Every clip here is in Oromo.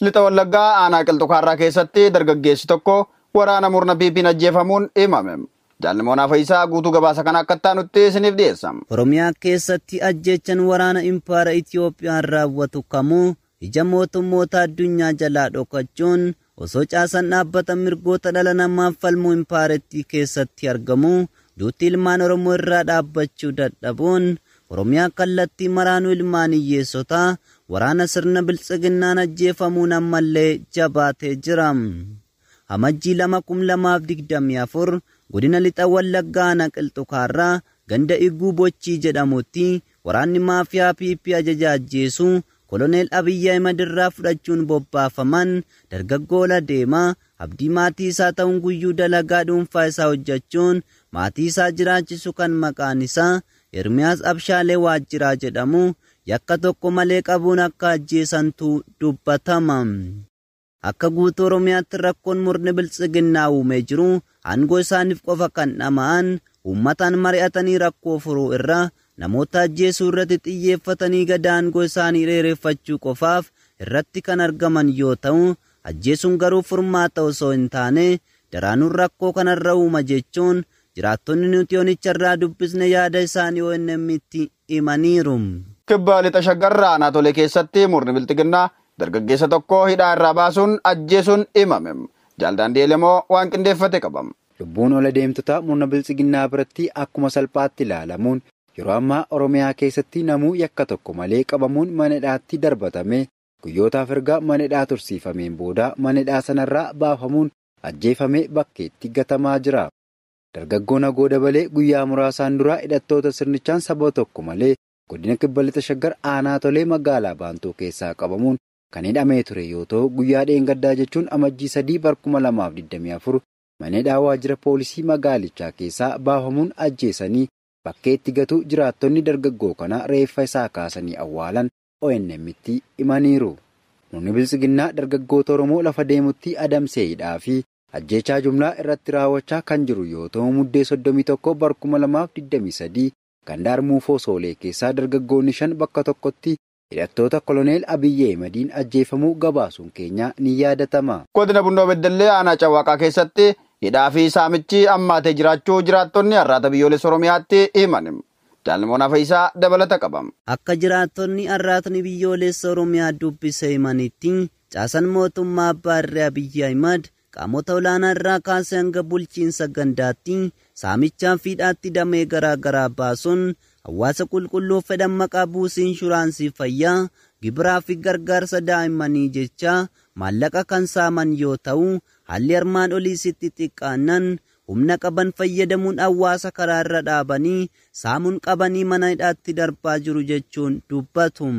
Lixa Wallaggaa aanaa Qilxukaarraa keessatti dargaggeessi tokko waraana murna murnabiifiin ajjeefamuun himame. Jaalli Moonaa Fayyisaa guutuu gabaasa kana akka ta'an nutti isiniif dhiyeessam. Oromiyaa keessatti ajjechan waraana impaara Itiyoophiyaan raawwatu kamuu ija mootummoota addunyaa jalaa dhokachuun osoo caasan dhaabbata mirgoota dhala namaa falmuu impaarettii keessatti argamu duutti ilmaan Oromoo irraa dhaabbachuu dadhabuun Oromiyaa kallattii maraanuu ilmaan hiyyeessotaa Waraana sirna bilchiginnaan ajjeefamuun ammallee jabaatee jira. Hamajjii lama kum lamaaf digdamii afur godina lixa wallaggaa naqilxu kaarraa ganda iguu bochii jedhamutti waraanni maafiyaa pp ajaja ajjeesu koloneel Abiyyi Ahimad fudhachuun bobbaafaman dargaggoola deemaa abdii maatii isaa ta'uun guyyuu dalagaa dhuunfaa isaa hojjechuun maatii isaa jiraachisu kan maqaan isaa Ermiyaas Abshaalee Waajjiraa jedhamu yakka tokko malee qabuun akka ajjeesantu dubbatama. Akka guutuu Oromiyaatti rakkoon murni biltsiginnaa uumee jiru hangoo isaaniif qofa kan dhama'an uummataan mari'atanii rakkoo furuu irra namoota ajjeesuu irratti xiyyeeffatanii gada hangoo isaanii dheereffachuu qofaaf irratti kan argaman yoo ta'u ajjeesuun garuu furmaata osoo hin taane daraanuun rakkoo kanarra uuma jechuun jiraattonni nuti yoonicha irraa dubbisne yaada isaanii ONM'tti himaniiru. kibba lixa shaggarraa keessatti murni bilxiginnaa dargaggeessa tokko hidhaa irraa baasuun ajjeesuun imame jaaldaan immoo waan qindeeffate qabam. Lubbuun ola deemtotaa murna bilxiginnaa biratti akkuma salphaatti ilaalamuun yeroo ammaa Oromiyaa keessatti namuu yakka tokko malee qabamuun manadhaatti darbatame guyyootaaf ergaa manadhaa tursiifameen booda sana sanarraa baafamuun ajjeefamee bakkeetti gatamaa jira. Dargaggoon agoo dabalee guyyaa muraasaan duraa hidhattoota sirnichaan sababa tokko malee godina kibba lixa aanaa tolee magaalaa Baantoo keessaa qabamuun kan hidhamee ture yoo ta'u guyyaa dheengaddaa jechuun amajjii sadii barkuma lamaaf 24 maneedhaa waajjira poolisii magaalichaa keessaa baafamuun ajjeesanii bakkee itti gatuu jiraattonni dargaggoo kanaa reeffa isaa kaasanii awwaalan ONM'tti himaniiru. Murni bilisiginnaa dargaggoota Oromoo lafa deemutti adamseedhaa fi ajjeechaa jumlaa irratti raawwachaa kan jiru yoo ta'u muddee 31 barkuma lamaaf Gandaar muufoo soolee keessaa dargaggoonni shan bakka tokkotti hidhattoota koloneel Abiyyi Ahimadiin ajjeefamuu gabaasuun keenyaa ni yaadatama. Godina Bunnoo Beddallee aanaa Cawaaqaa keessatti hidhaa fi saamichi ammaatee jiraachuu jiraattonni har'aata biyyoolessa Oromiyaatti himan. Daalmoon hafa isaa dabalata qabama. Akka jiraattonni har'aatni biyyoolessa Oromiyaa dubbisa himanitti caasan mootummaa abbaa irree Qaamota olaanaa irraa kaasee hanga bulchiinsa gandaatti saamichaa fiidhaatti damee garaa garaa baasuun hawaasa qulqulluu fedhan maqaa buusii inshuraansii fayyaa gibiraa fi gargaarsa daa'immanii jecha maallaqa kan saaman yoo ta'u haalli armaan olii sitti xiqqaannan humna qaban fayyadamuun hawaasa karaa dhaabanii saamuun qabanii mana hidhaatti darbaa jiru jechuun dubbatu.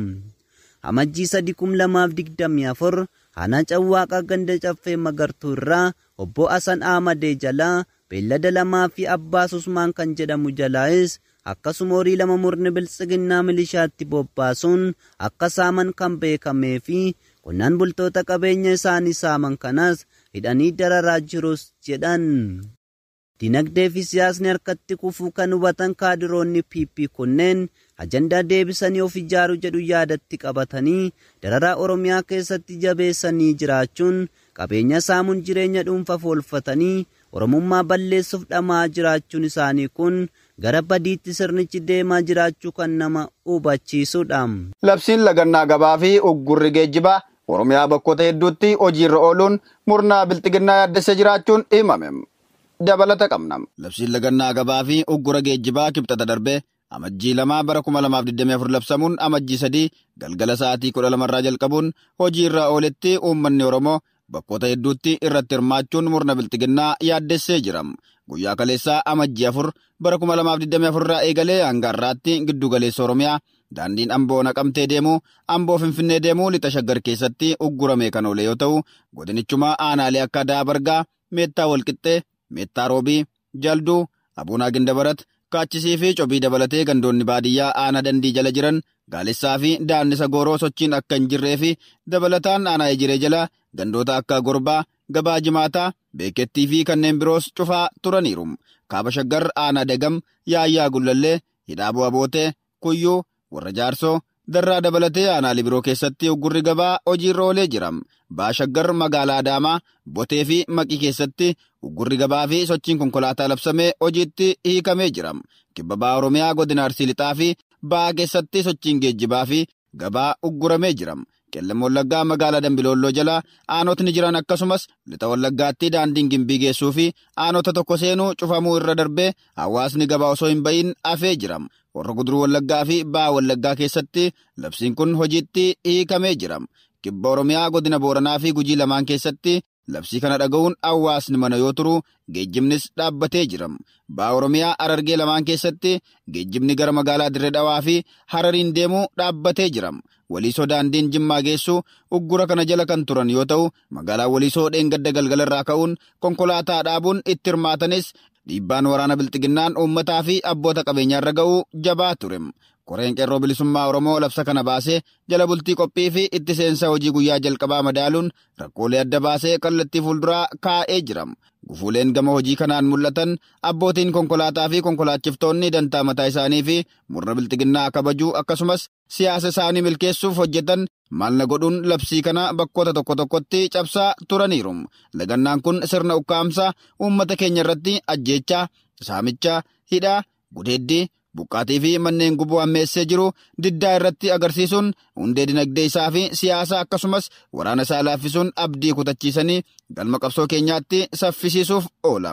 Amajjii afur. Hanaaca Waaqaa ganda caffee magartuu irraa obbo Asan Amadee jalaa beellada lamaa fi abbaa Susmaan kan jedhamu jalaa'is akkasuma horii lama murni biltsiginnaa milishaatti bobbaasuun akka saaman kan beekamee fi qonnaan bultoota qabeenya isaanii saaman kanas hidhanii dararaa jirus jedhan. Dinagdee fi siyaasni harkatti kufuu kan hubatan kaadiroonni PP kunneen ajandaa deebisanii of ijaaru jedhu yaadatti qabatanii dararaa Oromiyaa keessatti jabeessanii jiraachuun qabeenya saamuun jireenya dhuunfa foolfatanii Oromummaa balleessuuf dhamaa jiraachuun isaanii kun gara badiitti sirnichi deemaa jiraachuu kan nama hubachiisudha. Labsiin lagannaa gabaa fi uggurri geejjibaa Oromiyaa bakkoota hedduutti hojiirra ooluun murnaa bilxiginnaa yaaddessee jiraachuun himame. Dabalata qabna. Labsiin lagannaa gabaa fi geejjibaa kibxata darbee Amajjii lamaa bara 2024 labsamuun amajjii sadii galgala sa'aatii 12 irraa jalqabuun hojii irraa ooletti uummanni Oromoo bakkoota hedduutti irratti hirmaachuun murna bilxiginnaa yaaddessee jira. Guyyaa kaleessaa amajjii afur bara 2024 irraa eegalee hanga har'aatti giddu galeessa Oromiyaa daandiin Amboo naqamtee deemuu Amboo Finfinnee deemuu lixa shaggar keessatti ugguramee kan oole yoo ta'u godinichumaa aanaalee akka Daabargaa, Meettaa Walqixxee, Meettaa Roobii, Jalduu, Abuunaa Gindabarat, kaachisii fi cobii dabalatee gandoonni baadiyyaa aanaa dandii jala jiran gaalessaa fi daannisa gooroo sochiin akka hin jirree fi dabalataan aanaa jiree jala gandoota akka gorbaa gabaa jimaataa beekettii fi kanneen biroos cufaa turaniiru kaaba shaggar aanaa dagam yaayyaa gullallee hidhaa bootee kuyyuu warra jaarsoo Darraa dabalatee aanaali biroo keessatti uggurri gabaa hojiirra oolee jira. shaggar magaalaa Adaamaa, Botee fi Maqii keessatti uggurri gabaa fi sochiin konkolaataa labsamee hojiitti hiikamee jira. Kibbabaa Oromiyaa godina Arsii Lixaa fi Ba'aa keessatti sochiin geejjibaa fi gabaa ugguramee jira. Qeellama Wallaggaa magaalaa Dambilooloo jalaa aanotni jiran akkasumas lixa Wallaggaatti daandiin gimbii geessuu fi aanota tokko seenuu cufamuu irra darbee hawaasni gabaa osoo hin ba'iin hafee jirama. Warra Guduruu Wallaggaa fi Ba'a Wallaggaa keessatti labsiin kun hojiitti hiikamee jiram Kibba Oromiyaa godina Booranaa fi Gujii lamaan keessatti Labsii kana dhaga'uun hawaasni mana yoo turu geejjibnis dhaabbatee jiram baa Oromiyaa Harargee lamaan keessatti geejjibni gara magaalaa Dirree Dhawaa fi Harariin deemu dhaabbatee jiram Waliisoo daandiin Jimmaa geessu uggura kana jala kan turan yoo ta'u, magaalaa Waliisoo dheengadda irraa ka'uun konkolaataa dhaabuun itti hirmaatanis dhiibbaan waraana Bilxiginnaan uummataa fi abboota qabeenyaa irra ga'uu jabaa ture. Koreen qeerroo bilisummaa Oromoo labsa kana baasee jala bultii qophii fi itti seensa hojii guyyaa jalqabaa madaaluun rakkoolee adda baasee kallattii fuulduraa kaa'ee jiram Gufuuleen gama hojii kanaan mul'atan abbootiin konkolaataa fi konkolaachiftoonni dantaa mataa isaanii fi murna biltiginnaa kabajuu akkasumas siyaasa isaanii milkeessuuf hojjetan maalna godhuun labsii kana bakkoota tokko tokkotti cabsaa turaniiru. Dagannaan kun sirna ukkaamsaa uummata keenya irratti ajjeechaa, saamichaa, gudeeddii buqqaatii fi manneen gubuu ammeessee jiru diddaa irratti agarsiisuun hundee dinagdee isaa fi siyaasa akkasumas waraana isaa laaffisuun abdii kutachiisanii galma qabsoo keenyaatti saffisiisuuf oola.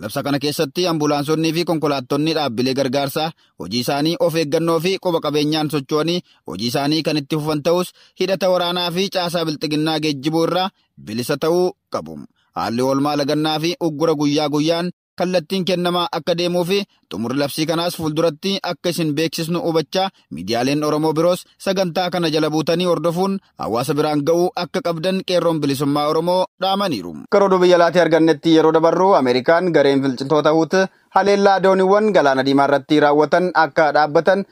Labsa kana keessatti ambulaansonnii fi konkolaattonni dhaabbilee gargaarsaa hojii isaanii of eeggannoo fi quba qabeenyaan socho'anii hojii isaanii kan itti fufan ta'us hidhata waraanaa fi caasaa bilxiginnaa geejjibuu irraa bilisa ta'uu qabu. Haalli oolmaa lagannaa uggura guyyaa guyyaan kallattiin kennamaa akka deemuu fi tumurri labsii kanaas fuulduratti akka isin beeksisnu hubachaa miidiyaaleen Oromoo biroos sagantaa kana jala buutanii hordofuun hawaasa biraan ga'uu akka qabdan qeerroon bilisummaa Oromoo dhaamaniiru. Akka rooduu biyya laatii argannetti yeroo dabarru Ameerikaan gareen filchintoo huuti haleellaa dooniiwwan galaana diimaa irratti raawwatan akka dhaabbatan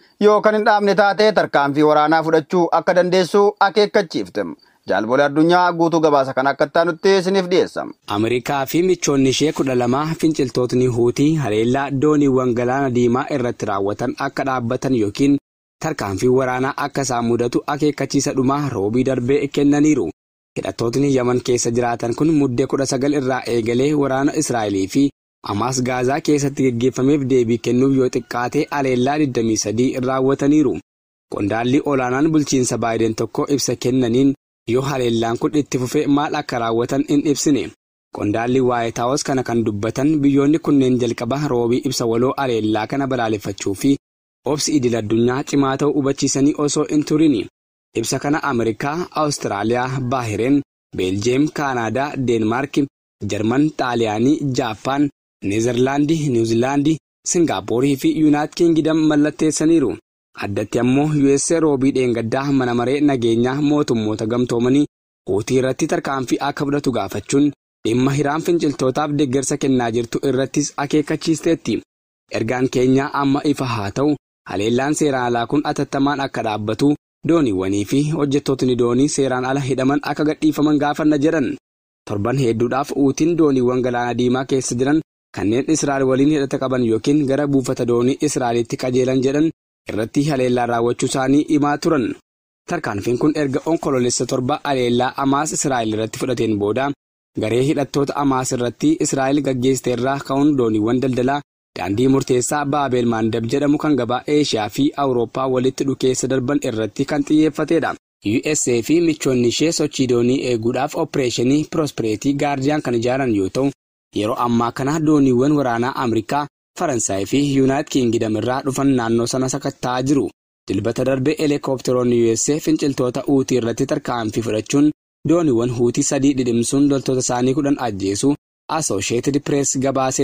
kan hin dhaabne taatee tarkaanfii waraanaa fudhachuu akka dandeessu akeekkachiifte. jaalbolee addunyaa guutuu gabaasa kan akka itti isiniif dhiyeessama. Ameerikaa fi michoonni ishee kudha lamaa finciltootni huutii haleellaa dooniiwwan galaana diimaa irratti raawwatan akka dhaabbatan yookiin tarkaanfii waraanaa akka isaan mudatu akeekkachiisa dhumaa roobii darbee kennaniiru. Hidhattootni Yaman keessa jiraatan kun muddee kudha sagal irraa eegalee waraana Israa'elii fi Amaas Gaazaa keessatti geggeeffameef deebii kennuuf yoo xiqqaatee haleellaa 23 raawwataniiru. Qondaalli olaanaan bulchiinsa baay'een tokko ibsa kennaniin yoo haleellaan kun itti fufee maal akka raawwatan in ibsine. Qondaalli Waayitaawos kana kan dubbatan biyyoonni kunneen jalqaba roobii ibsa waloo haleellaa kana balaaleffachuu fi obsi idil addunyaa cimaa ta'u hubachiisanii osoo in turin. Ibsa kana Ameerikaa, Awustiraaliyaa, Baahireen, Beeljeem, Kaanaadaa, Denmaarki, Jarman, Xaaliyaanii, Jaappaan, Neezerlaandii, Niwuzilaandii, Singaaporii fi Yuunaayitid Kingidam mallatteessaniiru. Addatti ammoo USA roobii dheengaddaa mana maree nageenyaa mootummoota gamtoomanii uutii irratti tarkaanfii akka fudhatu gaafachuun dhimma hiraan finciltootaaf deeggarsa kennaa jirtu irrattis akeekkachiisteetti. Ergaan keenyaa amma ifa haa ta'u haleellaan seeraan alaa kun atattamaan akka dhaabbatu dooniiwwanii fi hojjettootni doonii seeraan ala hidhaman akka gadhiifaman gaafanna jedhan. Torban hedduudhaaf uutiin dooniiwwan galaana diimaa keessa jiran kanneen Israa'el waliin hidhata qaban yookiin gara buufata doonii Israa'elitti qajeelan jedhan irratti haleellaa raawwachuu isaanii himaa turan. Tarkaanfiin kun erga onkoloolessa torba haleellaa Amaas Israa'el irratti fudhateen booda garee hidhattoota Amaas irratti Israa'el irraa ka'uun dooniiwwan daldalaa daandii murteessaa Baabel Maandab jedhamu kan gabaa Eeshiyaa fi Awurooppaa walitti dhukeessa darban irratti kan xiyyeeffatedha. USA fi michoonni ishee sochii doonii eeguudhaaf Ooppereeshinii Pirospereetii Gaardiyaan kan ijaaran yoo ta'u, yeroo ammaa kanaa dooniiwwan waraanaa Ameerikaa Faransaay fi Yuunaayit Kiingidam irraa dhufan naannoo sana sakatta'aa jiru. Dilbata darbee helikopteroonni USA finciltoota Uutii irratti tarkaanfii fudhachuun dooniiwwan Huutii sadii dhidhimsuun loltoota isaanii kudhan ajjeesu asoosheetid Pirees gabaasee